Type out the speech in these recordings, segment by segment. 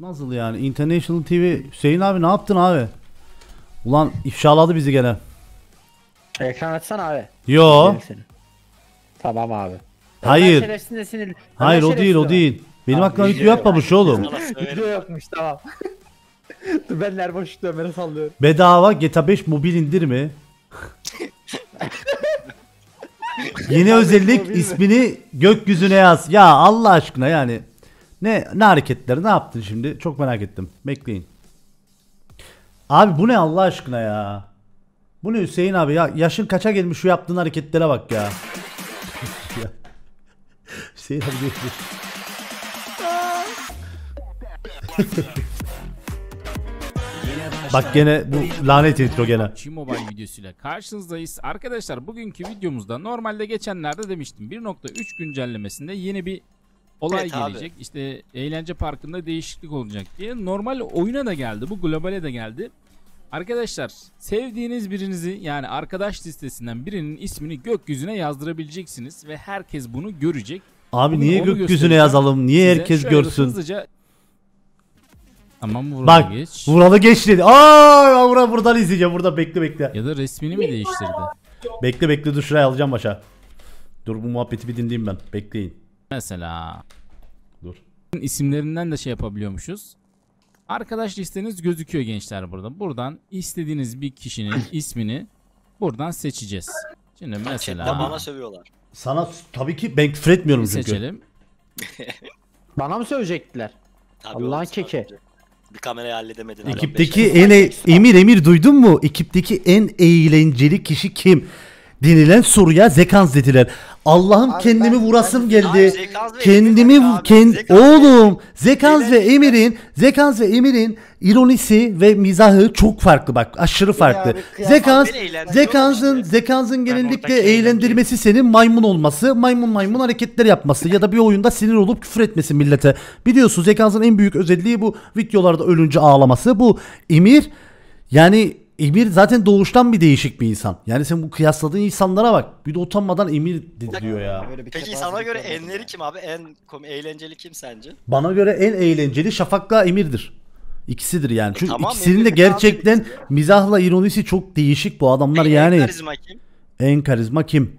Nasıl yani? International TV Hüseyin abi ne yaptın abi? Ulan ifşaladı bizi gene. Ekran açsana abi. Yo. Tamam abi. Hayır. Şerefsizle Hayır o değil o değil. Benim hakkımda video yapma yapmamış oğlum. Video yapmış tamam. ben nervos şu sallıyorum. Bedava GTA 5 mobil indir mi? Yeni özellik ismini gökyüzüne yaz. Ya Allah aşkına yani. Ne ne hareketleri ne yaptın şimdi? Çok merak ettim. Bekleyin. Abi bu ne Allah aşkına ya? Bu ne Hüseyin abi ya? Yaşın kaça gelmiş şu yaptığın hareketlere bak ya. Hüseyin abi geçmiş. Bak gene bu lanet intro gene. mobile videosuyla karşınızdayız. Arkadaşlar bugünkü videomuzda normalde geçenlerde demiştim 1.3 güncellemesinde yeni bir olay evet, gelecek. Abi. İşte eğlence parkında değişiklik olacak diye. Normal oyuna da geldi. Bu globale de geldi. Arkadaşlar sevdiğiniz birinizi yani arkadaş listesinden birinin ismini gökyüzüne yazdırabileceksiniz ve herkes bunu görecek. Abi bunu niye gökyüzüne yazalım? Niye herkes görsün? Hızlıca... Tamam Vural'a Bak, geç. Vural'a geç dedi. Aa, Vural buradan izleyeceğim. Burada bekle bekle. Ya da resmini mi değiştirdi? Bekle bekle dur şuraya alacağım başa. Dur bu muhabbeti bir dinleyeyim ben. Bekleyin. Mesela. Dur. İsimlerinden de şey yapabiliyormuşuz. Arkadaş listeniz gözüküyor gençler burada. Buradan istediğiniz bir kişinin ismini buradan seçeceğiz. Şimdi mesela. Chatte bana sövüyorlar. Sana tabii ki ben küfür etmiyorum çünkü. Seçelim. bana mı sövecektiler? Tabii Allah keke. Bir kamerayı halledemedin. Ekipteki en e Emir Emir duydun mu? Ekipteki en eğlenceli kişi kim? denilen soruya zekans dediler. Allah'ım Abi kendimi ben- vurasım geldi. Abi Zekans kendimi abi, ken Zekans- oğlum Zekans ve Emir'in Zekans ve Emir'in ironisi ve mizahı çok farklı bak aşırı farklı. abi, Zekans Zekans'ın Zekans'ın genellikle eğlendirmesi senin maymun olması, maymun maymun hareketler yapması ya da bir oyunda sinir olup küfür etmesi millete. Biliyorsun Zekans'ın en büyük özelliği bu videolarda ölünce ağlaması. Bu Emir yani Emir zaten doğuştan bir değişik bir insan. Yani sen bu kıyasladığın insanlara bak. Bir de utanmadan Emir diyor ya. Peki sana göre enleri kim abi? En kom eğlenceli kim sence? Bana göre en eğlenceli Şafak'la Emir'dir. İkisidir yani. E, Çünkü e, tamam, ikisinin de gerçekten abi. mizahla ironisi çok değişik bu adamlar en, yani. En karizma kim? En karizma kim?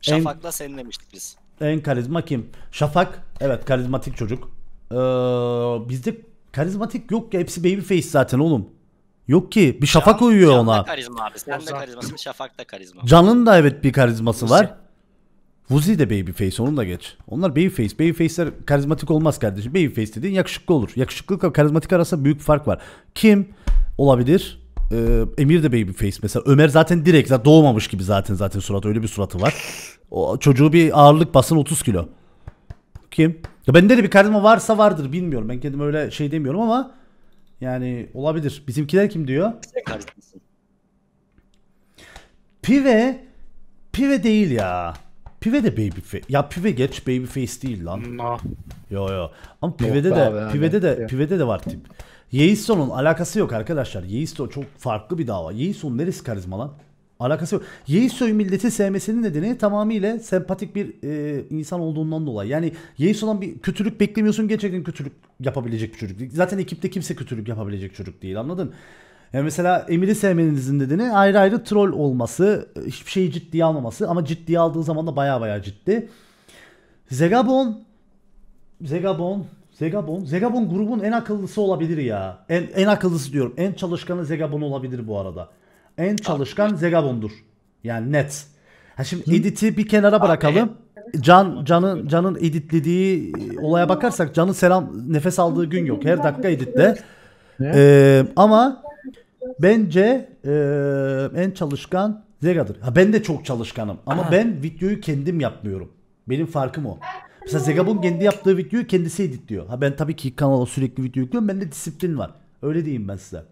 Şafak'la en, sen demiştik biz. En karizma kim? Şafak. Evet karizmatik çocuk. Ee, bizde karizmatik yok ya hepsi babyface zaten oğlum. Yok ki bir şafak Can, uyuyor Can da ona. karizma abi. Sen de karizmasın, Şafak da karizma. Can'ın da evet bir karizması var. Vuzi de face onun da geç. Onlar face, babyface. Babyface'ler karizmatik olmaz kardeşim. face dediğin yakışıklı olur. Yakışıklıkla karizmatik arasında büyük fark var. Kim olabilir? Ee, Emir de face mesela. Ömer zaten direkt zaten doğmamış gibi zaten zaten suratı öyle bir suratı var. O çocuğu bir ağırlık basın 30 kilo. Kim? Ya bende de bir karizma varsa vardır bilmiyorum. Ben kendim öyle şey demiyorum ama yani olabilir. Bizimkiler kim diyor? Pive Pive değil ya. Pive de babyface. Ya Pive geç babyface değil lan. No. Yo yo. Ama Pive'de yok de abi, Pive'de hani de Pive'de de var tip. Yeison'un alakası yok arkadaşlar. Yeison çok farklı bir dava. Yeison neresi karizma lan? Alakası yok. Yeisoy milleti sevmesinin nedeni tamamıyla sempatik bir e, insan olduğundan dolayı. Yani olan bir kötülük beklemiyorsun gerçekten kötülük yapabilecek bir çocuk. Zaten ekipte kimse kötülük yapabilecek çocuk değil anladın? Yani mesela Emir'i sevmenizin nedeni ayrı ayrı troll olması, e, hiçbir şeyi ciddiye almaması ama ciddiye aldığı zaman da baya baya ciddi. Zegabon, Zegabon, Zegabon, Zegabon grubun en akıllısı olabilir ya. En, en akıllısı diyorum. En çalışkanı Zegabon olabilir bu arada. En çalışkan Abi. Zegabon'dur. Yani net. Ha şimdi editi bir kenara bırakalım. Can Can'ın Can'ın editlediği e, olaya bakarsak Can'ın selam nefes aldığı gün yok. Her dakika editte. Ee, ama bence e, en çalışkan Zega'dır. Ha ben de çok çalışkanım ama Aha. ben videoyu kendim yapmıyorum. Benim farkım o. Mesela Zegabon kendi yaptığı videoyu kendisi editliyor. Ha ben tabii ki kanala sürekli video yüklüyorum. Bende disiplin var. Öyle diyeyim ben size.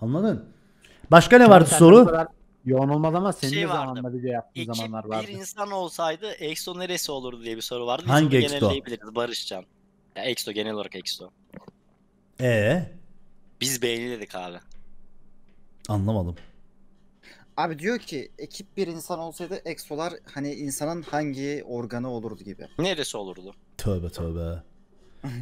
Anladın? Başka ne vardı soru? Yoğun olmadı ama senin şey vardı. zamanında video yaptığın İki, zamanlar vardı. Bir insan olsaydı EXO neresi olurdu diye bir soru vardı. Biz Hangi EXO? Genelleyebiliriz Barışcan. Ya EXO genel olarak EXO. Ee? Biz beğeni dedik abi. Anlamadım. Abi diyor ki ekip bir insan olsaydı EXO'lar hani insanın hangi organı olurdu gibi. Neresi olurdu? Tövbe tövbe.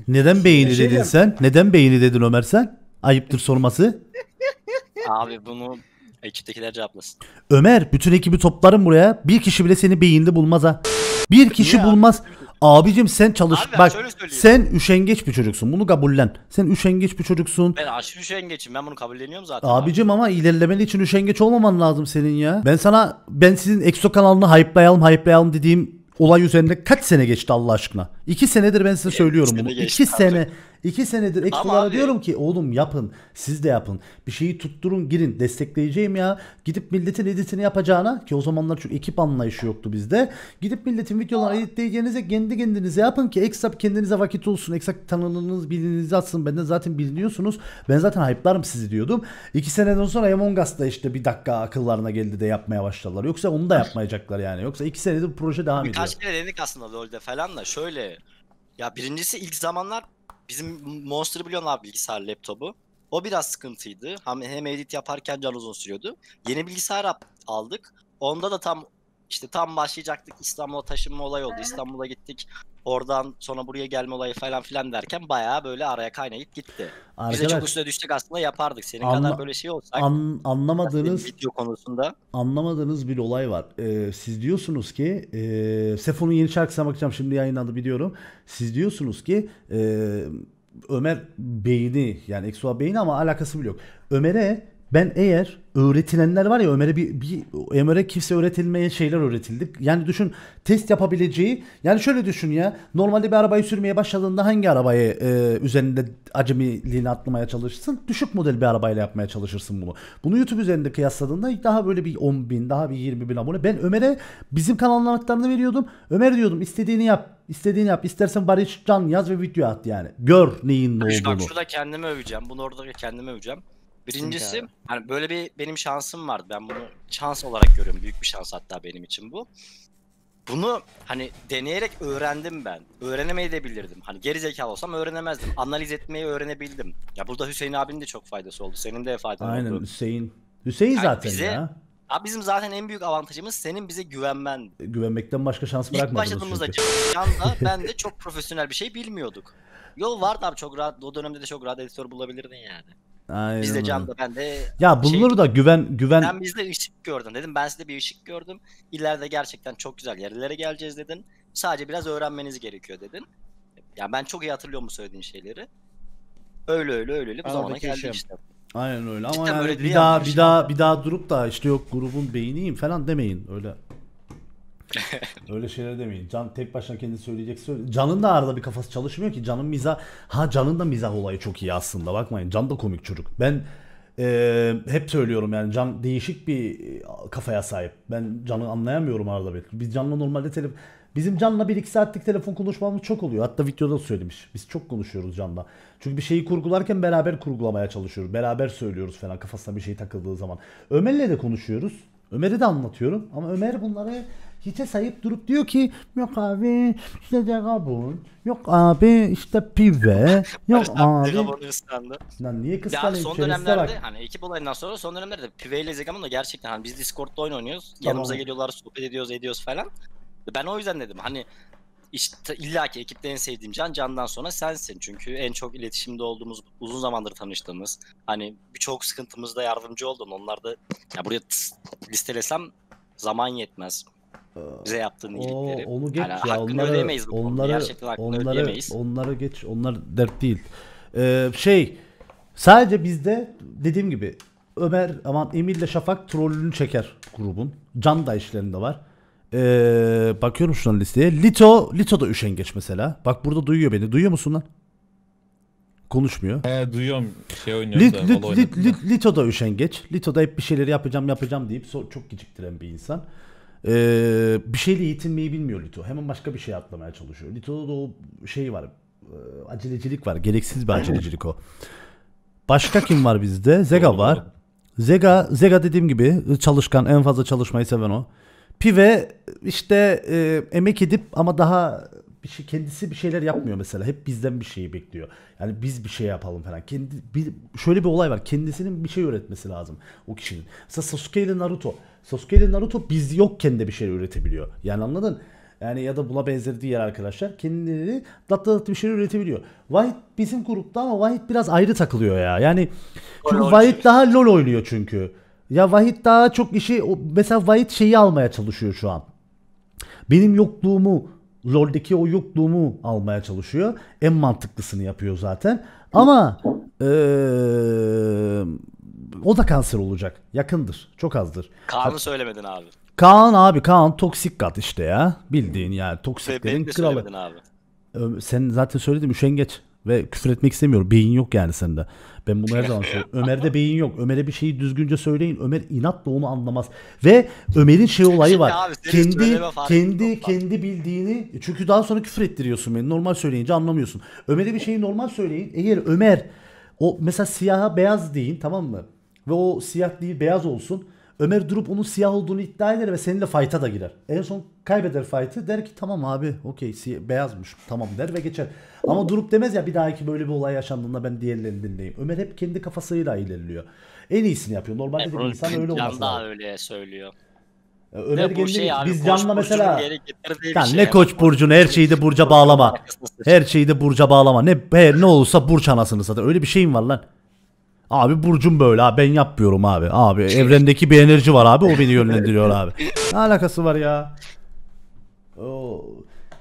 Neden beyni şey dedin sen? Neden beyni dedin Ömer sen? Ayıptır sorması. Abi bunu ekiptekiler cevaplasın. Ömer bütün ekibi toplarım buraya. Bir kişi bile seni beyinde bulmaz ha. Bir kişi Niye abi? bulmaz. Abicim sen çalış. Abi Bak sen üşengeç bir çocuksun. Bunu kabullen. Sen üşengeç bir çocuksun. Ben aşırı üşengeçim. Ben bunu kabulleniyorum zaten. Abicim ama ilerlemeli için üşengeç olmaman lazım senin ya. Ben sana ben sizin EXO kanalını hype'layalım hype'layalım dediğim olay üzerinde kaç sene geçti Allah aşkına? İki senedir ben size söylüyorum bunu. İki sene. Abi. İki senedir Expo'lara diyorum ki oğlum yapın siz de yapın. Bir şeyi tutturun girin destekleyeceğim ya. Gidip milletin editini yapacağına ki o zamanlar çok ekip anlayışı yoktu bizde. Gidip milletin videolarını editleyeceğinize kendi kendinize yapın ki ekstra kendinize vakit olsun. Ekstra tanınınız bilinizi atsın. Benden zaten biliniyorsunuz. Ben zaten hype'larım sizi diyordum. İki seneden sonra Among Us'da işte bir dakika akıllarına geldi de yapmaya başladılar. Yoksa onu da yapmayacaklar yani. Yoksa iki senedir bu proje devam Birkaç ediyor. Birkaç kere dedik aslında LoL'de falan da şöyle. Ya birincisi ilk zamanlar Bizim Monster biliyorsun abi bilgisayar laptopu. O biraz sıkıntıydı. Hem, hem edit yaparken can uzun sürüyordu. Yeni bilgisayar aldık. Onda da tam işte tam başlayacaktık İstanbul'a taşınma olayı oldu. İstanbul'a gittik. Oradan sonra buraya gelme olayı falan filan derken bayağı böyle araya kaynayıp gitti. Arkadaş, Biz de çok üstüne düştük aslında yapardık. Senin anla, kadar böyle şey olsak. An, anlamadığınız video konusunda. Anlamadığınız bir olay var. Ee, siz diyorsunuz ki e, Sefo'nun yeni şarkısına bakacağım şimdi yayınlandı biliyorum. Siz diyorsunuz ki e, Ömer beyni yani Exua beyni ama alakası bile yok. Ömer'e ben eğer öğretilenler var ya Ömer'e bir, bir Ömer'e kimse öğretilmeye şeyler öğretildik. Yani düşün test yapabileceği yani şöyle düşün ya normalde bir arabayı sürmeye başladığında hangi arabayı e, üzerinde acemiliğini atlamaya çalışırsın? Düşük model bir arabayla yapmaya çalışırsın bunu. Bunu YouTube üzerinde kıyasladığında daha böyle bir 10 bin daha bir 20 bin abone. Ben Ömer'e bizim kanal anahtarını veriyordum. Ömer diyordum istediğini yap İstediğini yap. İstersen Barış Can yaz ve video at yani. Gör neyin ne olduğunu. Bak şurada kendimi öveceğim. Bunu orada kendimi öveceğim. Birincisi hani böyle bir benim şansım vardı. Ben bunu şans olarak görüyorum. Büyük bir şans hatta benim için bu. Bunu hani deneyerek öğrendim ben. Öğrenemeyi bilirdim. Hani geri zekalı olsam öğrenemezdim. Analiz etmeyi öğrenebildim. Ya burada Hüseyin abinin de çok faydası oldu. Senin de faydan Aynen, oldu. Aynen Hüseyin. Hüseyin yani zaten bize, ya. Abi bizim zaten en büyük avantajımız senin bize güvenmen. E, güvenmekten başka şans bırakmadınız İlk başladığımızda ben de çok profesyonel bir şey bilmiyorduk. Yol vardı abi çok rahat. O dönemde de çok rahat editör bulabilirdin yani. Aynen. Biz de Can'da ben de Ya şey bulunur şey, da güven güven. Ben bizde ışık gördüm dedim. Ben size bir ışık gördüm. İleride gerçekten çok güzel yerlere geleceğiz dedin. Sadece biraz öğrenmeniz gerekiyor dedin. Ya ben çok iyi hatırlıyorum bu söylediğin şeyleri. Öyle öyle öyle öyle bu zamana geldi işte. Aynen öyle ama yani bir daha bir daha bir daha durup da işte yok grubun beyniyim falan demeyin öyle Öyle şeyler demeyin. Can tek başına kendi söyleyecek söyle. Can'ın da arada bir kafası çalışmıyor ki. Can'ın mizah ha Can'ın da mizah olayı çok iyi aslında. Bakmayın Can da komik çocuk. Ben e, hep söylüyorum yani Can değişik bir e, kafaya sahip. Ben Can'ı anlayamıyorum arada bir. Biz Can'la normalde telefon Bizim Can'la 1-2 saatlik telefon konuşmamız çok oluyor. Hatta videoda söylemiş. Biz çok konuşuyoruz Can'la. Çünkü bir şeyi kurgularken beraber kurgulamaya çalışıyoruz. Beraber söylüyoruz falan kafasına bir şey takıldığı zaman. Ömer'le de konuşuyoruz. Ömer'i de anlatıyorum ama Ömer bunları hiçe sayıp durup diyor ki yok abi işte Degabun, yok abi işte Pive, yok abi. Zegabon'u Lan niye Ya son dönemlerde bak. hani ekip olayından sonra son dönemlerde Pive ile Zegabon da gerçekten hani biz Discord'da oyun oynuyoruz. Tamam. Yanımıza geliyorlar, sohbet ediyoruz, ediyoruz falan. Ben o yüzden dedim hani işte ki ekipte en sevdiğim Can Can'dan sonra sensin. Çünkü en çok iletişimde olduğumuz, uzun zamandır tanıştığımız, hani birçok sıkıntımızda yardımcı oldun. Onlar da ya buraya tıs- listelesem zaman yetmez bize yaptığın iyilikleri. O, onu geç yani ya. Hakkını onları, ödeyemeyiz bu onları, Gerçekten onları, Onları geç. Onlar dert değil. Ee, şey sadece bizde dediğim gibi Ömer aman Emir'le Şafak trollünü çeker grubun. Can da işlerinde var. Ee, bakıyorum şuna listeye. Lito, Lito da üşengeç mesela. Bak burada duyuyor beni. Duyuyor musun lan? konuşmuyor. He duyuyorum şey oynuyorum lit, da, lit, lit, Lito da üşengeç. Lito da hep bir şeyleri yapacağım yapacağım deyip so- çok geciktiren bir insan. Ee, bir şeyle yetinmeyi bilmiyor Lito. Hemen başka bir şey atlamaya çalışıyor. Lito'da da o şey var. E, acelecilik var. Gereksiz bir acelecilik o. Başka kim var bizde? Zega var. Zega, Zega dediğim gibi çalışkan, en fazla çalışmayı seven o. Pive işte e, emek edip ama daha bir şey kendisi bir şeyler yapmıyor mesela. Hep bizden bir şeyi bekliyor. Yani biz bir şey yapalım falan. Kendi bir, şöyle bir olay var. Kendisinin bir şey üretmesi lazım o kişinin. Mesela Sasuke ile Naruto. Sasuke ile Naruto biz yokken de bir şey üretebiliyor. Yani anladın? Yani ya da buna benzer diğer arkadaşlar kendileri tatlı tatlı bir şey üretebiliyor. Vahit bizim grupta ama Vahit biraz ayrı takılıyor ya. Yani çünkü Vahit daha LOL oynuyor çünkü. Ya Vahit daha çok işi mesela Vahit şeyi almaya çalışıyor şu an. Benim yokluğumu LoL'deki o yokluğumu almaya çalışıyor. En mantıklısını yapıyor zaten. Ama ee, o da kanser olacak. Yakındır. Çok azdır. Kaan'ı söylemedin abi. Kaan abi Kaan toksik kat işte ya. Bildiğin yani toksiklerin kralı. abi. Sen zaten söyledim üşengeç. Ve küfür etmek istemiyorum. Beyin yok yani sende. Ben bunu her zaman söylüyorum. Ömer'de beyin yok. Ömer'e bir şeyi düzgünce söyleyin. Ömer inatla onu anlamaz. Ve Ömer'in şey olayı var. Abi, kendi kendi kendi bildiğini çünkü daha sonra küfür ettiriyorsun beni. Normal söyleyince anlamıyorsun. Ömer'e bir şeyi normal söyleyin. Eğer Ömer o mesela siyaha beyaz deyin tamam mı? Ve o siyah değil beyaz olsun. Ömer durup onun siyah olduğunu iddia eder ve seninle fight'a da girer. En son kaybeder fight'ı der ki tamam abi okey beyazmış tamam der ve geçer. Ama durup demez ya bir dahaki böyle bir olay yaşandığında ben diğerlerini dinleyeyim. Ömer hep kendi kafasıyla ilerliyor. En iyisini yapıyor. Normalde e, insan öyle olmaz. Can öyle söylüyor. Ömer ne, Gemli, şey abi, biz Can'la mesela şey yani şey ne Koç Burcu'nu her şeyi de Burca bağlama. Şey. Her şeyi de Burca bağlama. Ne her ne olursa Burç anasını satın. Öyle bir şeyim var lan. Abi burcum böyle abi ben yapmıyorum abi. Abi evrendeki bir enerji var abi o beni yönlendiriyor abi. Ne alakası var ya?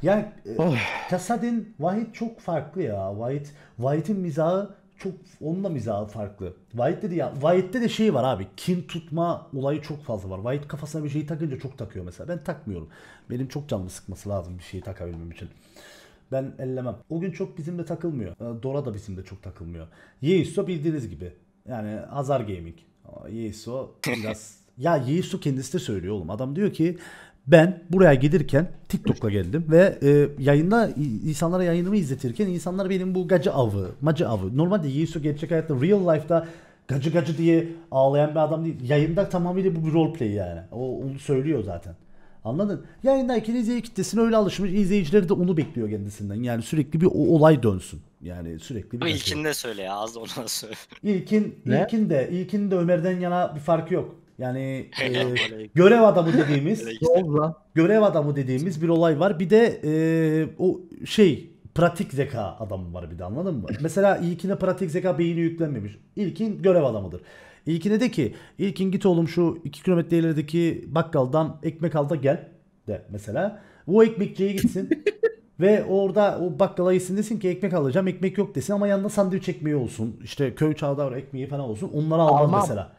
Ya e, oh. Kasadin Vahit çok farklı ya. Vahit Vahit'in mizahı çok onunla mizahı farklı. Vahit'te de ya Vahit'te de şey var abi. Kin tutma olayı çok fazla var. Vahit kafasına bir şey takınca çok takıyor mesela. Ben takmıyorum. Benim çok canımı sıkması lazım bir şeyi takabilmem için ben ellemem. O gün çok bizimle takılmıyor. Ee, Dora da bizimle çok takılmıyor. Yeiso bildiğiniz gibi. Yani azar Gaming. Yeiso biraz... ya Yeiso kendisi de söylüyor oğlum. Adam diyor ki ben buraya gelirken TikTok'la geldim ve e, yayında insanlara yayınımı izletirken insanlar benim bu gacı avı, macı avı. Normalde Yisu gerçek hayatta real life'da gacı gacı diye ağlayan bir adam değil. Yayında tamamıyla bu bir roleplay yani. O onu söylüyor zaten. Anladın? Yayındayken izleyici kitlesine öyle alışmış. izleyicileri de onu bekliyor kendisinden. Yani sürekli bir o olay dönsün. Yani sürekli bir... İlkin söyle ya az da ona söyle. İlkin, ne? ilkin ilkinde ilkin Ömer'den yana bir farkı yok. Yani e, görev adamı dediğimiz görev adamı dediğimiz bir olay var. Bir de e, o şey pratik zeka adamı var bir de anladın mı? Mesela ilkine pratik zeka beyni yüklenmemiş. İlkin görev adamıdır. İlkine de ki ilkin git oğlum şu 2 kilometre ilerideki bakkaldan ekmek al da gel de mesela. O ekmekçiye gitsin. Ve orada o bakkala gitsin desin ki ekmek alacağım ekmek yok desin ama yanında sandviç ekmeği olsun. İşte köy çavdar ekmeği falan olsun. Onları almam mesela.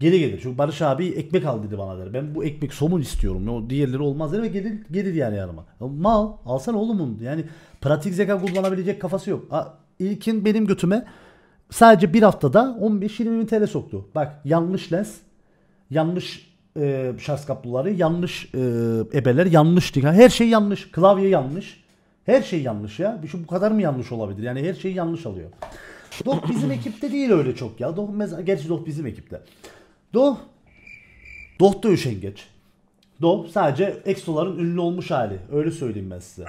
Geri gelir. Çünkü Barış abi ekmek al dedi bana der. Ben bu ekmek somun istiyorum. O diğerleri olmaz der ve gelir, gelir yani yanıma. Mal alsan oğlumun. Yani pratik zeka kullanabilecek kafası yok. İlkin benim götüme sadece bir haftada 15-20 bin TL soktu. Bak yanlış lens, yanlış e, şarj kabloları, yanlış e, ebeler, yanlış her şey yanlış. Klavye yanlış. Her şey yanlış ya. Şu şey bu kadar mı yanlış olabilir? Yani her şey yanlış alıyor. Doh bizim ekipte değil öyle çok ya. Doh mesela gerçi Doh bizim ekipte. Doh Doh da üşengeç. Doh sadece Exo'ların ünlü olmuş hali. Öyle söyleyeyim ben size.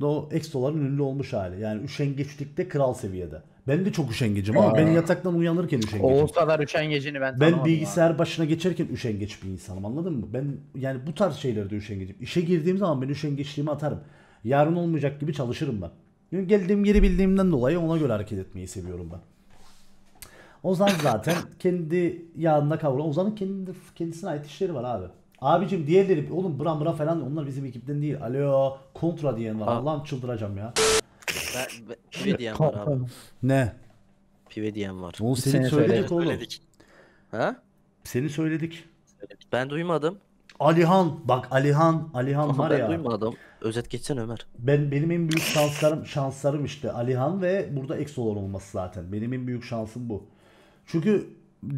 Doh Exo'ların ünlü olmuş hali. Yani üşengeçlikte kral seviyede. Ben de çok üşengecim ama ben yataktan uyanırken üşengecim. O kadar üşengecini ben Ben tanımadım bilgisayar başına geçerken üşengeç bir insanım anladın mı? Ben yani bu tarz şeylerde üşengecim. İşe girdiğim zaman ben üşengeçliğimi atarım. Yarın olmayacak gibi çalışırım ben. Yani geldiğim yeri bildiğimden dolayı ona göre hareket etmeyi seviyorum ben. Ozan zaten kendi yağında kavrulan. Ozan'ın kendi, kendisine ait işleri var abi. Abicim diğerleri oğlum bra bra falan onlar bizim ekipten değil. Alo kontra diyen var. Allah'ım çıldıracağım ya. Ben, pive diyen var abi. Ne? Pive diyen var. Oğlum seni söyledik oğlum. Söyledik. Ha? Seni söyledik. Ben duymadım. Alihan bak Alihan Alihan Aha, var ben ya. Ben duymadım. Özet geçsen Ömer. Ben benim en büyük şanslarım şanslarım işte Alihan ve burada Exolon olması zaten. Benim en büyük şansım bu. Çünkü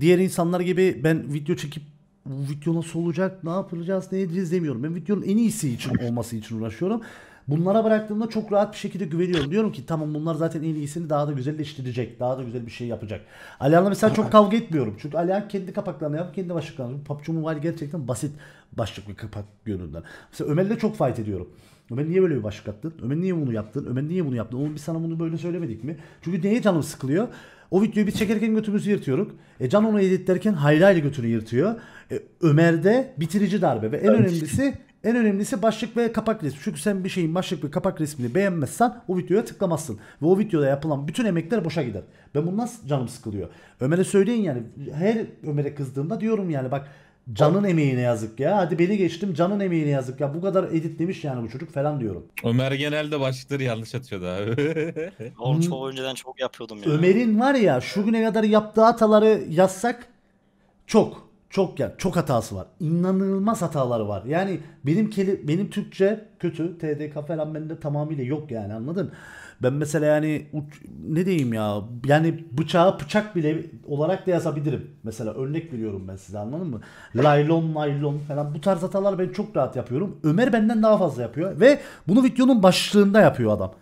diğer insanlar gibi ben video çekip bu video nasıl olacak, ne yapacağız, ne edeceğiz demiyorum. Ben videonun en iyisi için olması için uğraşıyorum. Bunlara bıraktığımda çok rahat bir şekilde güveniyorum. Diyorum ki tamam bunlar zaten en iyisini daha da güzelleştirecek. Daha da güzel bir şey yapacak. Alihan'la mesela çok kavga etmiyorum. Çünkü Alihan kendi kapaklarını yapıp kendi başlıklarını. PUBG Mobile gerçekten basit başlık başlıklı kapak yönünden. Mesela Ömer'le çok fight ediyorum. Ömer niye böyle bir başlık attın? Ömer niye bunu yaptın? Ömer niye bunu yaptın? Oğlum biz sana bunu böyle söylemedik mi? Çünkü neye canım sıkılıyor? O videoyu biz çekerken götümüzü yırtıyoruz. E Can onu editlerken hayli hayli götünü yırtıyor. E, Ömer'de bitirici darbe ve en önemlisi en önemlisi başlık ve kapak resmi. Çünkü sen bir şeyin başlık ve kapak resmini beğenmezsen o videoya tıklamazsın. Ve o videoda yapılan bütün emekler boşa gider. Ben bundan canım sıkılıyor. Ömer'e söyleyin yani. Her Ömer'e kızdığımda diyorum yani bak Canın emeğine yazık ya. Hadi beni geçtim canın emeğine yazık ya. Bu kadar editlemiş yani bu çocuk falan diyorum. Ömer genelde başlıkları yanlış atıyor abi. Oğlum çok önceden çok yapıyordum ya. Ömer'in var ya şu güne kadar yaptığı hataları yazsak çok çok ya yani çok hatası var. İnanılmaz hataları var. Yani benim keli, benim Türkçe kötü. TDK falan bende tamamıyla yok yani anladın? Ben mesela yani uç, ne diyeyim ya? Yani bıçağı bıçak bile olarak da yazabilirim. Mesela örnek veriyorum ben size anladın mı? Laylon laylon falan bu tarz hatalar ben çok rahat yapıyorum. Ömer benden daha fazla yapıyor ve bunu videonun başlığında yapıyor adam.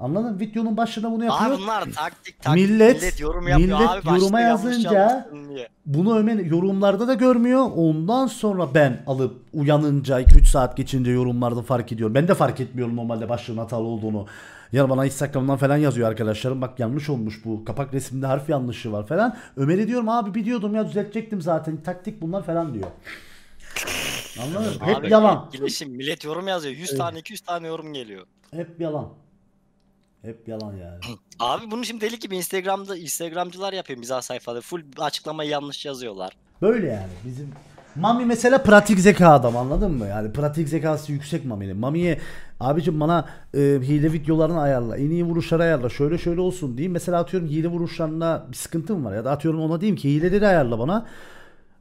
Anladın mı? Videonun başında bunu yapıyor. Abi bunlar taktik taktik. Millet, millet yorum yapıyor millet abi. yoruma yazınca bunu Ömer yorumlarda da görmüyor. Ondan sonra ben alıp uyanınca 2-3 saat geçince yorumlarda fark ediyorum. Ben de fark etmiyorum normalde başlığın hatalı olduğunu. Ya bana Instagram'dan falan yazıyor arkadaşlarım. Bak yanlış olmuş bu. Kapak resimde harf yanlışı var falan. Ömer'e diyorum abi biliyordum ya düzeltecektim zaten. Taktik bunlar falan diyor. Anladın mı? Hep yalan. Etkileşim. Millet yorum yazıyor. 100 evet. tane 200 tane yorum geliyor. Hep yalan. Hep yalan yani. Abi bunu şimdi deli gibi Instagram'da Instagramcılar yapıyor mizah sayfaları. Full açıklamayı yanlış yazıyorlar. Böyle yani bizim Mami mesela pratik zeka adam anladın mı? Yani pratik zekası yüksek Mami'nin. Mami'ye abicim bana e, hile videolarını ayarla, en iyi vuruşları ayarla, şöyle şöyle olsun diyeyim. Mesela atıyorum hile vuruşlarında bir sıkıntım var ya da atıyorum ona diyeyim ki hileleri ayarla bana.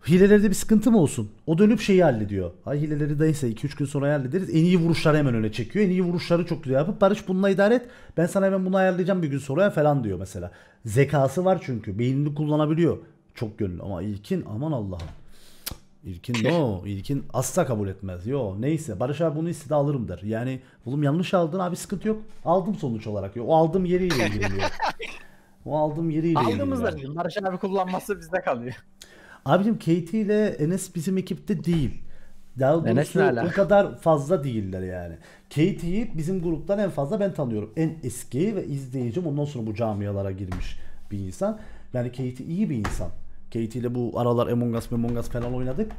Hilelerde bir sıkıntı mı olsun? O dönüp şeyi hallediyor. Ay hileleri dayıysa 2-3 gün sonra hallederiz. En iyi vuruşları hemen öne çekiyor. En iyi vuruşları çok güzel yapıp Barış bununla idare et. Ben sana hemen bunu ayarlayacağım bir gün sonra falan diyor mesela. Zekası var çünkü. Beynini kullanabiliyor. Çok gönlü ama ilkin aman Allah'ım. İlkin no. İlkin asla kabul etmez. Yo neyse Barış abi bunu istedi alırım der. Yani oğlum yanlış aldın abi sıkıntı yok. Aldım sonuç olarak. Yo, o aldığım yeriyle ilgili diyor. O aldığım yeriyle ilgili. Aldığımız Barış abi kullanması bizde kalıyor. Abicim KT ile Enes bizim ekipte değil. Daha Enes bu kadar fazla değiller yani. KT'yi bizim gruptan en fazla ben tanıyorum. En eski ve izleyicim ondan sonra bu camialara girmiş bir insan. Yani KT iyi bir insan. KT ile bu aralar Among Us, Among Us falan oynadık.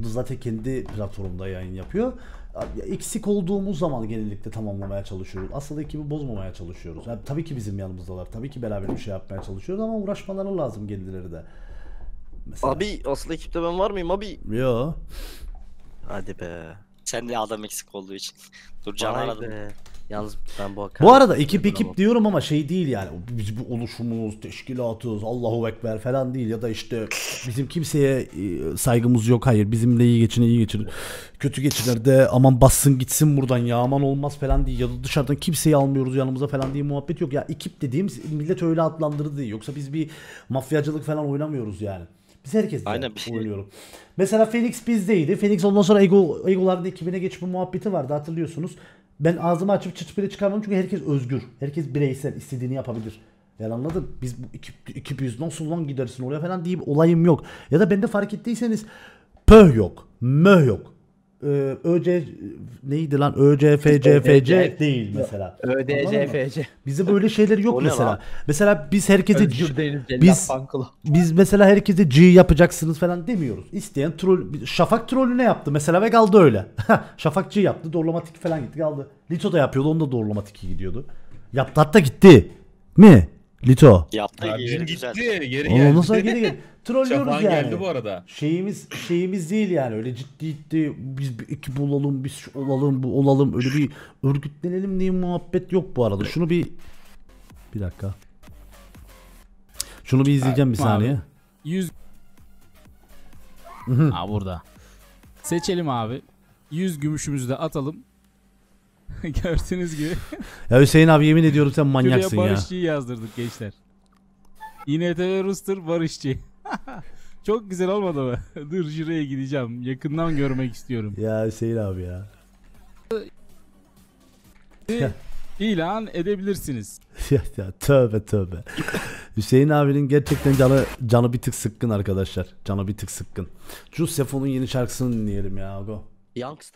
O zaten kendi platformunda yayın yapıyor. Eksik olduğumuz zaman genellikle tamamlamaya çalışıyoruz. Asıl ekibi bozmamaya çalışıyoruz. Yani tabii ki bizim yanımızdalar. Tabii ki beraber bir şey yapmaya çalışıyoruz ama uğraşmaları lazım kendileri de. Mesela. Abi asıl ekipte ben var mıyım abi? Yo. Hadi be. Sen de adam eksik olduğu için. Dur can aradım. Yalnız ben bu Bu arada ekip ekip diyorum ama şey değil yani biz bu oluşumuz, teşkilatız, Allahu Ekber falan değil ya da işte bizim kimseye e, saygımız yok hayır bizimle iyi geçin iyi geçin kötü geçinler de aman bassın gitsin buradan ya aman olmaz falan değil ya da dışarıdan kimseyi almıyoruz yanımıza falan diye muhabbet yok ya ekip dediğimiz millet öyle adlandırdı değil yoksa biz bir mafyacılık falan oynamıyoruz yani. Biz herkesle Aynen. oynuyorum. Şey- Mesela Felix bizdeydi. Felix ondan sonra Ego, Egolar'ın ekibine geçme muhabbeti vardı hatırlıyorsunuz. Ben ağzımı açıp çıt bile çıkarmadım çünkü herkes özgür. Herkes bireysel istediğini yapabilir. Yani anladın? Biz bu ekip, ekip yüz nasıl lan gidersin oraya falan diye bir olayım yok. Ya da bende fark ettiyseniz pöh yok, möh yok. Ee, ÖC neydi lan ÖCFCFC değil mesela. ÖDCFC. Bize böyle şeyleri yok mesela. Mesela biz herkese biz biz mesela herkese G yapacaksınız falan demiyoruz. İsteyen troll Şafak trollü ne yaptı mesela ve kaldı öyle. Şafak G yaptı, doğrulamatik falan gitti kaldı. Lito da yapıyordu, onda doğrulamatik gidiyordu. Yaptı hatta gitti. Mi? Lito. Yaptı Abicim yeri güzel. gitti. Geri geldi. Oğlum nasıl geri gel? Trollüyoruz Şafağın yani. geldi bu arada. Şeyimiz şeyimiz değil yani öyle ciddi ciddi biz bir ekip olalım biz şu olalım bu olalım öyle bir örgütlenelim diye muhabbet yok bu arada. Şunu bir bir dakika. Şunu bir izleyeceğim bir saniye. 100 Hı. Aa burada. Seçelim abi. 100 gümüşümüzü de atalım. Gördüğünüz gibi. Ya Hüseyin abi yemin ediyorum sen manyaksın Şuraya ya. Barışçı'yı yazdırdık gençler. İNTV Rooster Barışçı. Çok güzel olmadı mı? Dur şuraya gideceğim. Yakından görmek istiyorum. Ya Hüseyin abi ya. İlan edebilirsiniz. ya, ya tövbe tövbe. Hüseyin abinin gerçekten canı canı bir tık sıkkın arkadaşlar. Canı bir tık sıkkın. Cus Sefo'nun yeni şarkısını dinleyelim ya. Go. Youngstar.